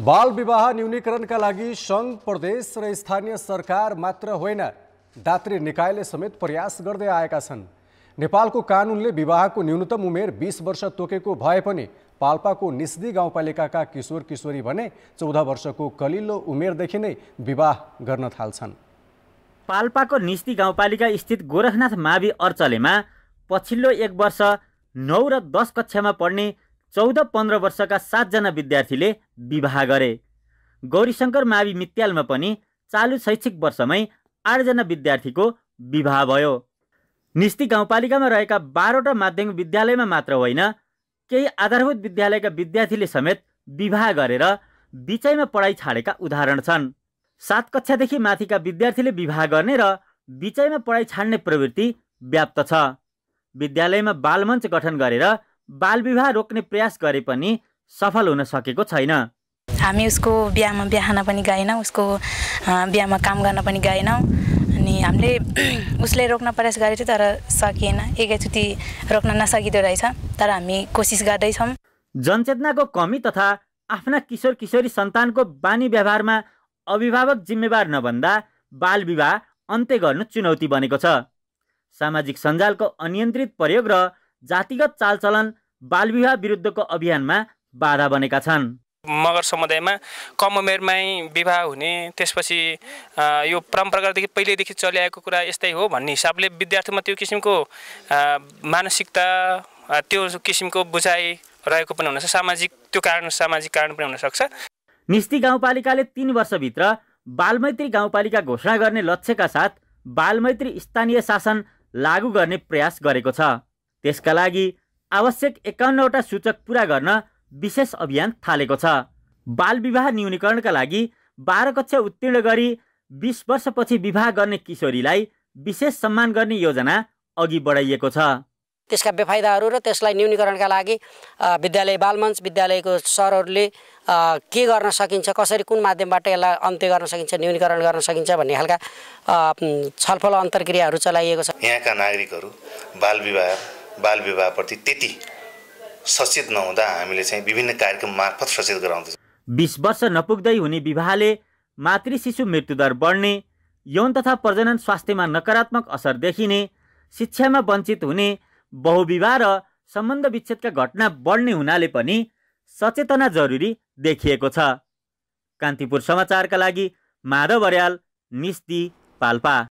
बाल विवाह न्यूनीकरणका लागि सङ्घ प्रदेश र स्थानीय सरकार मात्र होइन दात्री निकायले समेत प्रयास गर्दै आएका छन् नेपालको कानुनले विवाहको न्यूनतम उमेर बिस वर्ष तोकेको भए पनि पाल्पाको निस्दी गाउँपालिकाका किशोर किशोरी भने चौध वर्षको कलिलो उमेरदेखि नै विवाह गर्न थाल्छन् पाल्पाको निस्दी गाउँपालिका स्थित गोरखनाथ मावि अर्चलेमा पछिल्लो एक वर्ष नौ र दस कक्षामा पढ्ने चौध पन्ध्र वर्षका सातजना विद्यार्थीले विवाह गरे गौरीशङ्कर मावि मित्यालमा पनि चालु शैक्षिक वर्षमै आठजना विद्यार्थीको विवाह भयो निस्ती गाउँपालिकामा रहेका बाह्रवटा माध्यमिक विद्यालयमा मात्र होइन केही आधारभूत विद्यालयका विद्यार्थीले समेत विवाह गरेर बिचैमा पढाइ छाडेका उदाहरण छन् सात कक्षादेखि माथिका विद्यार्थीले विवाह गर्ने र बिचैमा पढाइ छाड्ने प्रवृत्ति व्याप्त छ विद्यालयमा बालमञ्च गठन गरेर बालविवाह रोक्ने प्रयास गरे पनि सफल हुन सकेको छैन हामी उसको बिहामा बिहान पनि गाएनौँ उसको बिहामा काम गर्न पनि गाएनौँ अनि हामीले उसले रोक्न प्रयास गरेको थियो तर सकिएन एकैचोटि रोक्न नसकिँदो रहेछ तर हामी कोसिस गर्दैछौँ जनचेतनाको कमी तथा आफ्ना किशोर किशोरी सन्तानको बानी व्यवहारमा अभिभावक जिम्मेवार नभन्दा बाल विवाह अन्त्य गर्नु चुनौती बनेको छ सामाजिक सञ्जालको अनियन्त्रित प्रयोग र जातिगत चालचलन बालविवाह विरुद्धको अभियानमा बाधा बनेका छन् मगर समुदायमा कम उमेरमै विवाह हुने त्यसपछि यो परम्परागतदेखि पहिल्यैदेखि चलिआएको कुरा यस्तै हो भन्ने हिसाबले विद्यार्थीमा त्यो किसिमको मानसिकता त्यो किसिमको बुझाइ रहेको पनि हुनसक्छ सामाजिक त्यो कारण सामाजिक कारण पनि हुनसक्छ निस्ति गाउँपालिकाले तिन वर्षभित्र बालमैत्री गाउँपालिका घोषणा गर्ने लक्ष्यका साथ बालमैत्री स्थानीय शासन लागू गर्ने प्रयास गरेको छ त्यसका लागि आवश्यक एकाउन्नवटा सूचक पुरा गर्न विशेष अभियान थालेको छ बाल विवाह न्यूनीकरणका लागि बाह्र कक्षा उत्तीर्ण गरी बिस वर्षपछि विवाह गर्ने किशोरीलाई विशेष सम्मान गर्ने योजना अघि बढाइएको छ त्यसका बेफाइदाहरू र त्यसलाई न्यूनीकरणका लागि विद्यालय बालमञ्च विद्यालयको सरहरूले के गर्न सकिन्छ कसरी कुन माध्यमबाट यसलाई अन्त्य गर्न सकिन्छ न्यूनीकरण गर्न सकिन्छ भन्ने खालका छलफल अन्तर्क्रियाहरू चलाइएको छ यहाँका नागरिकहरू बाल विवाह बालविवाहप्रति त्यति सचेत नहुँदा हामीले चाहिँ विभिन्न कार्यक्रम मार्फत सचेत गराउँदैछौँ बिस वर्ष नपुग्दै हुने विवाहले मातृ शिशु मृत्युदर बढ्ने यौन तथा प्रजनन स्वास्थ्यमा नकारात्मक असर देखिने शिक्षामा वञ्चित हुने बहुविवाह र सम्बन्ध विच्छेदका घटना बढ्ने हुनाले पनि सचेतना जरुरी देखिएको छ कान्तिपुर समाचारका लागि माधव अर्याल निस्ति पाल्पा